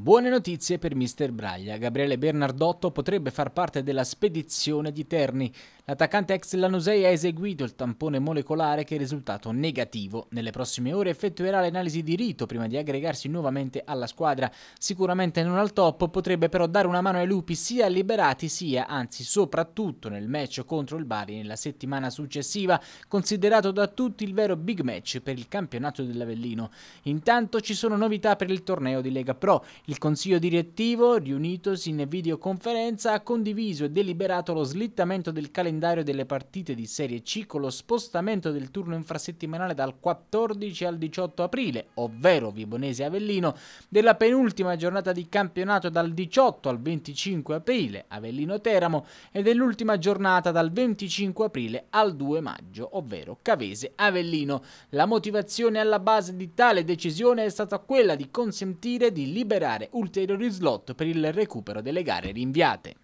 Buone notizie per Mister Braglia. Gabriele Bernardotto potrebbe far parte della spedizione di Terni. L'attaccante ex Lanusei ha eseguito il tampone molecolare che è risultato negativo. Nelle prossime ore effettuerà l'analisi di rito prima di aggregarsi nuovamente alla squadra. Sicuramente non al top, potrebbe però dare una mano ai lupi sia liberati sia, anzi soprattutto nel match contro il Bari nella settimana successiva, considerato da tutti il vero big match per il campionato dell'Avellino. Intanto ci sono novità per il torneo di Lega Pro. Il Consiglio direttivo, riunitosi in videoconferenza, ha condiviso e deliberato lo slittamento del calendario delle partite di Serie C con lo spostamento del turno infrasettimanale dal 14 al 18 aprile, ovvero Vibonese Avellino, della penultima giornata di campionato dal 18 al 25 aprile, Avellino Teramo, e dell'ultima giornata dal 25 aprile al 2 maggio, ovvero Cavese Avellino. La motivazione alla base di tale decisione è stata quella di consentire di liberare assicurare ulteriori slot per il recupero delle gare rinviate.